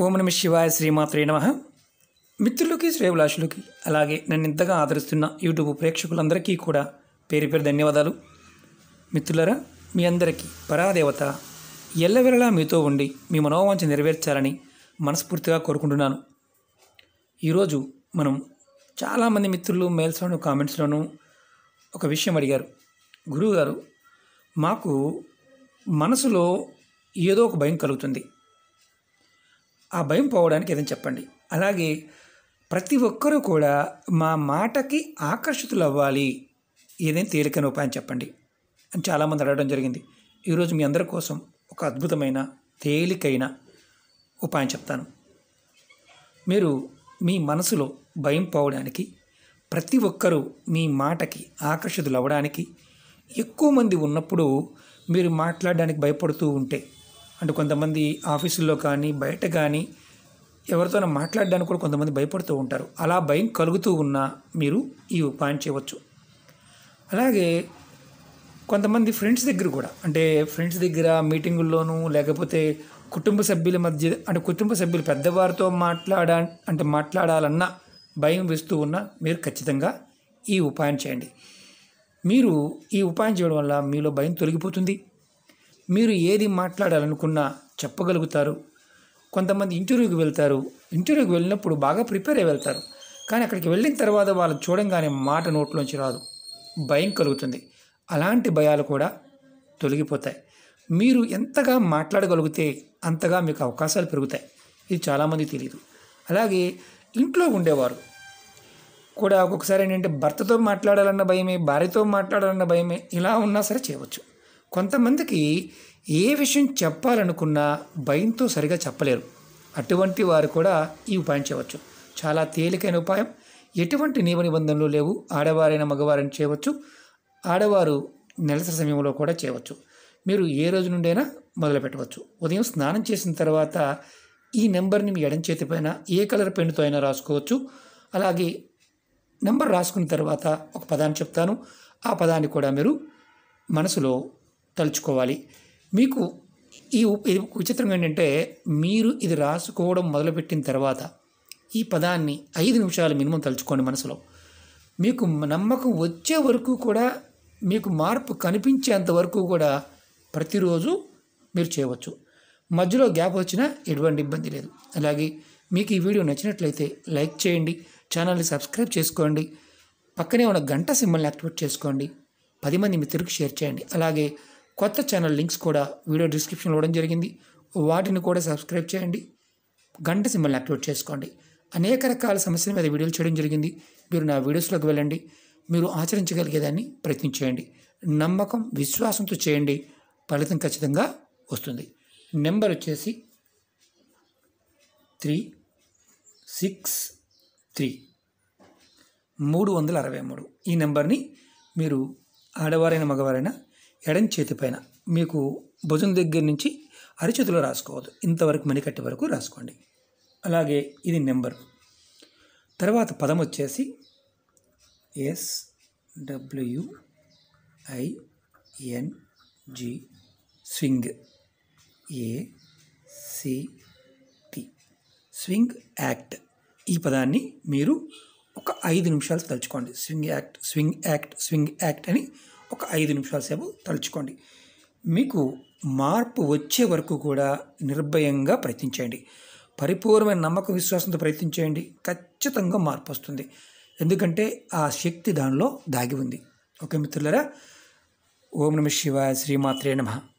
ఓం నమ శివాయ శ్రీమాత్రే నమ మిత్రులకి శ్రేయభిలాషులకి అలాగే నన్ను ఇంతగా ఆదరిస్తున్న యూట్యూబ్ ప్రేక్షకులందరికీ కూడా పేరు పేరు ధన్యవాదాలు మిత్రులరా మీ అందరికీ పరాదేవత ఎల్లవెరలా మీతో ఉండి మీ మనోవాంఛ నెరవేర్చాలని మనస్ఫూర్తిగా కోరుకుంటున్నాను ఈరోజు మనం చాలామంది మిత్రులు మెయిల్స్లోను కామెంట్స్లోనూ ఒక విషయం అడిగారు గురువుగారు మాకు మనసులో ఏదో ఒక భయం కలుగుతుంది ఆ భయం పోవడానికి ఏదైనా చెప్పండి అలాగే ప్రతి ఒక్కరూ కూడా మా మాటకి ఆకర్షితులు అవ్వాలి ఏదైనా తేలికైన ఉపాయం చెప్పండి అని చాలామంది అడగడం జరిగింది ఈరోజు మీ అందరి కోసం ఒక అద్భుతమైన తేలికైన ఉపాయం చెప్తాను మీరు మీ మనసులో భయం పోవడానికి ప్రతి ఒక్కరూ మీ మాటకి ఆకర్షితులు అవ్వడానికి ఎక్కువ మంది ఉన్నప్పుడు మీరు మాట్లాడడానికి భయపడుతూ ఉంటే అంటే కొంతమంది ఆఫీసుల్లో కానీ బయట కానీ ఎవరితోనో మాట్లాడడానికి కూడా కొంతమంది భయపడుతూ ఉంటారు అలా భయం కలుగుతూ ఉన్నా మీరు ఈ ఉపాయం చేయవచ్చు అలాగే కొంతమంది ఫ్రెండ్స్ దగ్గర కూడా అంటే ఫ్రెండ్స్ దగ్గర మీటింగుల్లోనూ లేకపోతే కుటుంబ సభ్యుల మధ్య అంటే కుటుంబ సభ్యులు పెద్దవారితో మాట్లాడ అంటే మాట్లాడాలన్న భయం వేస్తూ ఉన్నా మీరు ఖచ్చితంగా ఈ ఉపాయం చేయండి మీరు ఈ ఉపాయం చేయడం వల్ల మీలో భయం తొలగిపోతుంది మీరు ఏది మాట్లాడాలనుకున్నా చెప్పగలుగుతారు కొంతమంది ఇంటర్వ్యూకి వెళ్తారు ఇంటర్వ్యూకి వెళ్ళినప్పుడు బాగా ప్రిపేర్ అయి వెళ్తారు కానీ అక్కడికి వెళ్ళిన తర్వాత వాళ్ళు చూడంగానే మాట నోట్లోంచి రాదు భయం కలుగుతుంది అలాంటి భయాలు కూడా తొలగిపోతాయి మీరు ఎంతగా మాట్లాడగలిగితే అంతగా మీకు అవకాశాలు పెరుగుతాయి ఇది చాలామంది తెలియదు అలాగే ఇంట్లో ఉండేవారు కూడా ఒక్కొక్కసారి ఏంటంటే భర్తతో మాట్లాడాలన్న భయమే భార్యతో మాట్లాడాలన్న భయమే ఇలా ఉన్నా సరే చేయవచ్చు కొంతమందికి ఏ విషయం చెప్పాలనుకున్నా భయంతో సరిగా చెప్పలేరు అటువంటి వారు కూడా ఈ ఉపాయం చేయవచ్చు చాలా తేలికైన ఉపాయం ఎటువంటి నియమ నిబంధనలు లేవు ఆడవారైన మగవారని చేయవచ్చు ఆడవారు నెలస సమయంలో కూడా చేయవచ్చు మీరు ఏ రోజు నుండైనా మొదలు పెట్టవచ్చు ఉదయం స్నానం చేసిన తర్వాత ఈ నెంబర్ని మీ ఎడం చేతి పైన ఏ కలర్ పెన్నుతో అయినా రాసుకోవచ్చు అలాగే నెంబర్ రాసుకున్న తర్వాత ఒక పదాన్ని చెప్తాను ఆ పదాన్ని కూడా మీరు మనసులో తలుచుకోవాలి మీకు ఈ ఇది ఏంటంటే మీరు ఇది రాసుకోవడం మొదలుపెట్టిన తర్వాత ఈ పదాన్ని ఐదు నిమిషాలు మినిమం తలుచుకోండి మనసులో మీకు నమ్మకం వచ్చే వరకు కూడా మీకు మార్పు కనిపించేంత వరకు కూడా ప్రతిరోజు మీరు చేయవచ్చు మధ్యలో గ్యాప్ వచ్చినా ఎటువంటి ఇబ్బంది లేదు అలాగే మీకు ఈ వీడియో నచ్చినట్లయితే లైక్ చేయండి ఛానల్ని సబ్స్క్రైబ్ చేసుకోండి పక్కనే ఉన్న గంట సింబల్ని యాక్టివేట్ చేసుకోండి పది మంది మిత్రులకు షేర్ చేయండి అలాగే కొత్త ఛానల్ లింక్స్ కూడా వీడియో డిస్క్రిప్షన్లో ఇవ్వడం జరిగింది వాటిని కూడా సబ్స్క్రైబ్ చేయండి గంట సింబల్ని యాక్టివేట్ చేసుకోండి అనేక రకాల సమస్యల మీద వీడియోలు చేయడం జరిగింది మీరు నా వీడియోస్లోకి వెళ్ళండి మీరు ఆచరించగలిగేదాన్ని ప్రయత్నించేయండి నమ్మకం విశ్వాసంతో చేయండి ఫలితం ఖచ్చితంగా వస్తుంది నెంబర్ వచ్చేసి త్రీ సిక్స్ త్రీ మూడు వందల అరవై మూడు ఈ నెంబర్ని మీరు ఆడవారైన మగవారైనా ఎడం చేతి పైన మీకు భుజం దగ్గర నుంచి అరిచేతిలో రాసుకోవద్దు ఇంతవరకు మణికట్టి వరకు రాసుకోండి అలాగే ఇది నెంబర్ తర్వాత పదం వచ్చేసి S W I N G swing A C T swing act ఈ పదాన్ని మీరు ఒక ఐదు నిమిషాలు తలుచుకోండి swing act swing act swing act అని ఒక ఐదు నిమిషాల సేపు తలుచుకోండి మీకు మార్పు వచ్చే వరకు కూడా నిర్భయంగా ప్రయత్నించండి పరిపూర్ణమైన నమ్మక విశ్వాసంతో ప్రయత్నించేయండి ఖచ్చితంగా మార్పు వస్తుంది ఎందుకంటే ఆ శక్తి దానిలో దాగి ఉంది ఓకే మిత్రులరా ఓం నమ శివాయ శ్రీమాత్రే నమ